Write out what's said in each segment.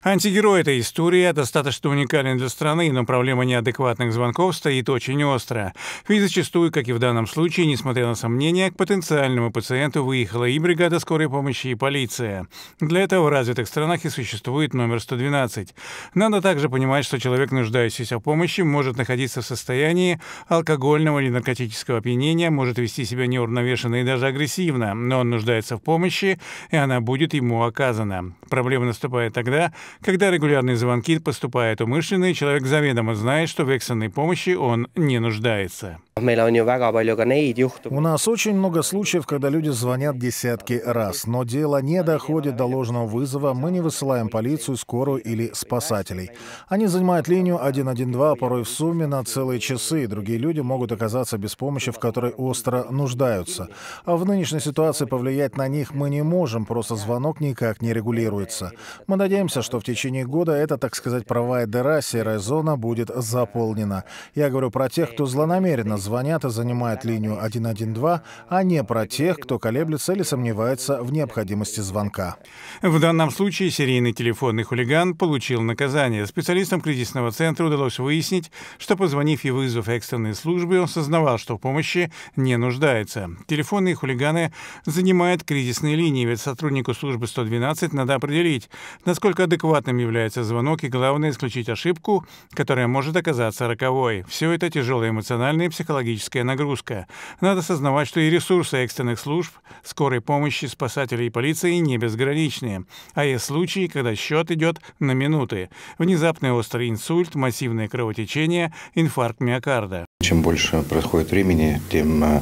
Антигерой этой истории а достаточно уникален для страны, но проблема неадекватных звонков стоит очень остро. Ведь зачастую, как и в данном случае, несмотря на сомнения, к потенциальному пациенту выехала и бригада скорой помощи, и полиция. Для этого в развитых странах и существует номер 112. Надо также понимать, что человек, нуждающийся в помощи, может находиться в состоянии алкогольного или наркотического опьянения, может вести себя неуравновешенно и даже агрессивно, но он нуждается в помощи, и она будет ему оказана. Проблема наступает тогда, когда регулярные звонки поступают умышленные, человек заведомо знает, что в экстренной помощи он не нуждается. У нас очень много случаев, когда люди звонят десятки раз, но дело не доходит до ложного вызова, мы не высылаем полицию, скорую или спасателей. Они занимают линию 112 порой в сумме на целые часы, и другие люди могут оказаться без помощи, в которой остро нуждаются. А в нынешней ситуации повлиять на них мы не можем, просто звонок никак не регулируется. Мы надеемся, что что в течение года эта, так сказать, правая дыра, серая зона будет заполнена. Я говорю про тех, кто злонамеренно звонят и занимает линию 112, а не про тех, кто колеблется или сомневается в необходимости звонка. В данном случае серийный телефонный хулиган получил наказание. Специалистам кризисного центра удалось выяснить, что позвонив и вызов экстренной службы, он сознавал, что в помощи не нуждается. Телефонные хулиганы занимают кризисные линии, ведь сотруднику службы 112 надо определить, насколько адекватно Неадекватным является звонок, и главное — исключить ошибку, которая может оказаться роковой. Все это тяжелая эмоциональная и психологическая нагрузка. Надо осознавать, что и ресурсы экстренных служб, скорой помощи, спасателей и полиции не безграничные. А есть случаи, когда счет идет на минуты. Внезапный острый инсульт, массивное кровотечение, инфаркт миокарда. Чем больше проходит времени, тем э,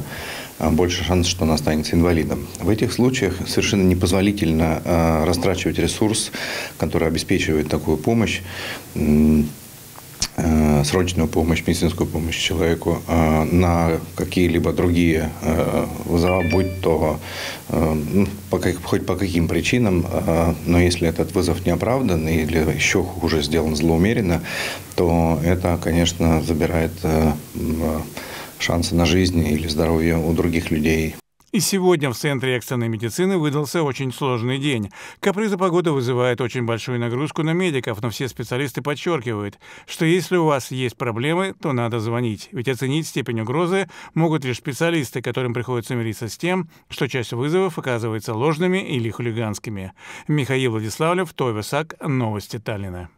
больше шанс, что он останется инвалидом. В этих случаях совершенно непозволительно э, растрачивать ресурс, который обеспечивает такую помощь Э, срочную помощь, медицинскую помощь человеку э, на какие-либо другие вызова, э, будь то ну, по как, хоть по каким причинам, но если этот вызов не оправдан или еще хуже сделан злоумеренно, то это, конечно, забирает шансы на жизнь или здоровье у других людей. И сегодня в Центре экстренной медицины выдался очень сложный день. Капризы погоды вызывают очень большую нагрузку на медиков, но все специалисты подчеркивают, что если у вас есть проблемы, то надо звонить. Ведь оценить степень угрозы могут лишь специалисты, которым приходится мириться с тем, что часть вызовов оказывается ложными или хулиганскими. Михаил Владиславлев, Той Высак, Новости Таллина.